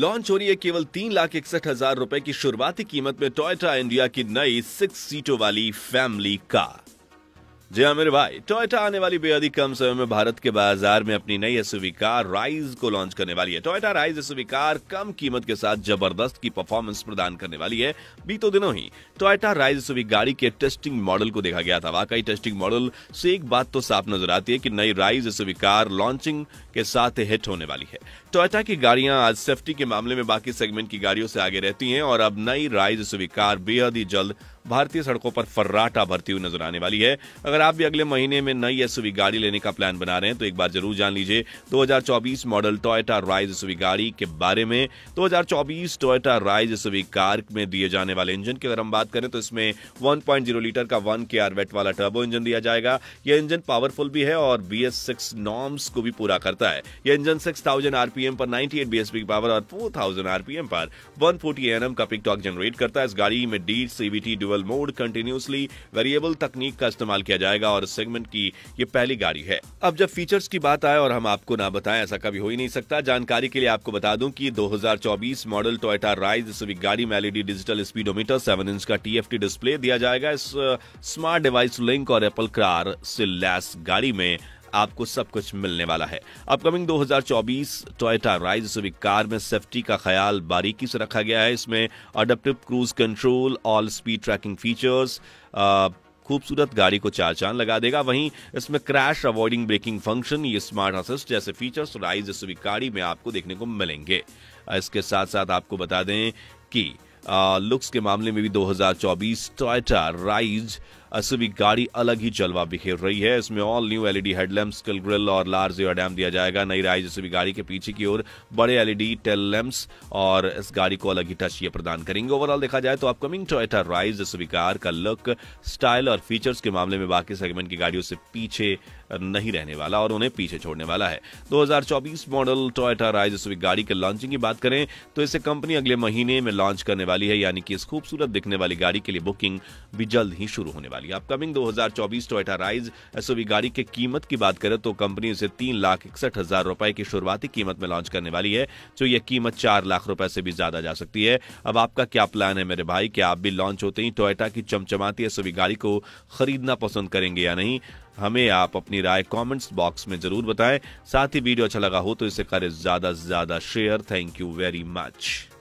launch हो रही है केवल तीन लाख इकसठ हजार रूपए की शुरुआती कीमत में टॉयटा इंडिया की नई सिक्स सीटों वाली फैमिली कार जी हाँ मेरे भाई टोयोटा आने वाली बेहद ही कम समय में भारत के बाजार में अपनी नई एसयूवी कार राइज को लॉन्च करने वाली है टोयोटा राइज एसयूवी कार कम कीमत के साथ जबरदस्त की परफॉर्मेंस प्रदान करने वाली है बीतों दिनों ही टोयोटा राइज एसयूवी गाड़ी के टेस्टिंग मॉडल को देखा गया था वाकई टेस्टिंग मॉडल से एक बात तो साफ नजर आती है की नई राइज एसयूवी कार लॉन्चिंग के साथ हिट होने वाली है टोयटा की गाड़ियां आज सेफ्टी के मामले में बाकी सेगमेंट की गाड़ियों से आगे रहती है और अब नई राइज एसयूवी कार बेहद ही जल्द भारतीय सड़कों पर फर्राटा भरती हुई नजर आने वाली है अगर अगर आप भी अगले महीने में नई एस गाड़ी लेने का प्लान बना रहे हैं तो एक बार जरूर जान लीजिए 2024 मॉडल टोयटा राइज एस गाड़ी के बारे में 2024 टोयटा राइज एस कार में दिए जाने वाले इंजन की अगर हम बात करें तो इसमें 1.0 लीटर का 1 के आर वेट वाला टर्बो इंजन दिया जाएगा यह इंजन पावरफुल भी है और बी एस सिक्स को भी पूरा करता है यह इंजन सिक्स आरपीएम पर नाइनटी बीएसपी की पावर और फोर आरपीएम पर वन फोर्टी का पिक टॉक जनरेट करता है इस गाड़ी में D CVT dual mode continuously variable तकनीक का इस्तेमाल किया जाए जाएगा और सेगमेंट की ये पहली गाड़ी है अब जब फीचर्स की बात आए और हम आपको ना बताएं ऐसा कभी हो ही नहीं सकता जानकारी के लिए आपको बता दूं कि 2024 मॉडल टोयटा राइज स्विक गाड़ी में LED digital speedometer seven inch का टी डिस्प्ले दिया जाएगा इस स्मार्ट डिवाइस लिंक और एपल क्रार से लैस गाड़ी में आपको सब कुछ मिलने वाला है upcoming 2024 Toyota Raize Civic car में सेफ्टी का ख्याल बारीकी से रखा गया है इसमें adaptive cruise control all speed tracking features खूबसूरत गाड़ी को चार चांद लगा देगा वहीं इसमें क्रैश अवॉइडिंग ब्रेकिंग फंक्शन ये स्मार्ट असिस्ट जैसे फीचर्स राइज इस गाड़ी में आपको देखने को मिलेंगे इसके साथ साथ आपको बता दें कि लुक्स के मामले में भी 2024 टोयोटा राइज असली गाड़ी अलग ही जलवा बिखेर रही है इसमें ऑल न्यू एलईडी हेडलैम्प स्किल ग्रिल और लार्ज डैम दिया जाएगा नई राइज भी गाड़ी के पीछे की ओर बड़े एलईडी टेल लैम्प और इस गाड़ी को अलग ही टच ये प्रदान करेंगे ओवरऑल देखा जाए तो अपकमिंग टोयटा राइज असली कार का लुक स्टाइल और फीचर्स के मामले में बाकी सेगमेंट की गाड़ियों से पीछे नहीं रहने वाला और उन्हें पीछे छोड़ने वाला है 2024 मॉडल टोयटा राइज स्विक गाड़ी के लॉन्चिंग की बात करें तो इसे कंपनी अगले महीने में लॉन्च करने वाली है यानी कि इस खूबसूरत दिखने वाली गाड़ी के लिए बुकिंग भी जल्द ही शुरू होने वाली वाली अपकमिंग 2024 टोयोटा राइज एसओवी गाड़ी के कीमत की बात करें तो कंपनी इसे तीन लाख इकसठ हजार रुपए की शुरुआती कीमत में लॉन्च करने वाली है जो यह कीमत चार लाख रुपए से भी ज्यादा जा सकती है अब आपका क्या प्लान है मेरे भाई क्या आप भी लॉन्च होते ही टोयटा की चमचमाती एसओवी गाड़ी को खरीदना पसंद करेंगे या नहीं हमें आप अपनी राय कमेंट्स बॉक्स में जरूर बताएं साथ ही वीडियो अच्छा लगा हो तो इसे करें ज्यादा से ज्यादा share thank you very much